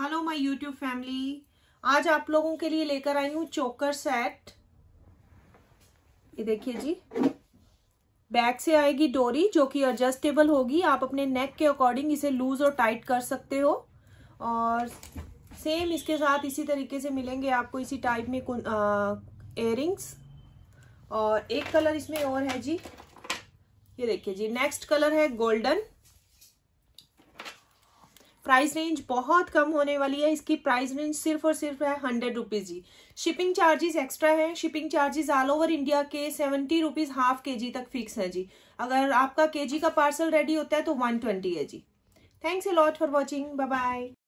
hello my YouTube family आज आप लोगों के लिए लेकर आई हूँ चोकर सेट ये देखिए जी बैक से आएगी डोरी जो कि एडजस्टेबल होगी आप अपने नेक के अकॉर्डिंग इसे लूज और टाइट कर सकते हो और सेम इसके साथ इसी तरीके से मिलेंगे आपको इसी टाइप में एयरिंग्स और एक कलर इसमें और है जी ये देखिए जी नेक्स्ट कलर है गोल्डन प्राइस रेंज बहुत कम होने वाली है इसकी प्राइस रेंज सिर्फ और सिर्फ है हंड्रेड रुपीज़ जी शिपिंग चार्जेस एक्स्ट्रा है shipping charges all over India के सेवेंटी रुपीज़ हाफ के जी तक फिक्स है जी अगर आपका के जी का पार्सल रेडी होता है तो वन ट्वेंटी है जी thanks a lot for watching bye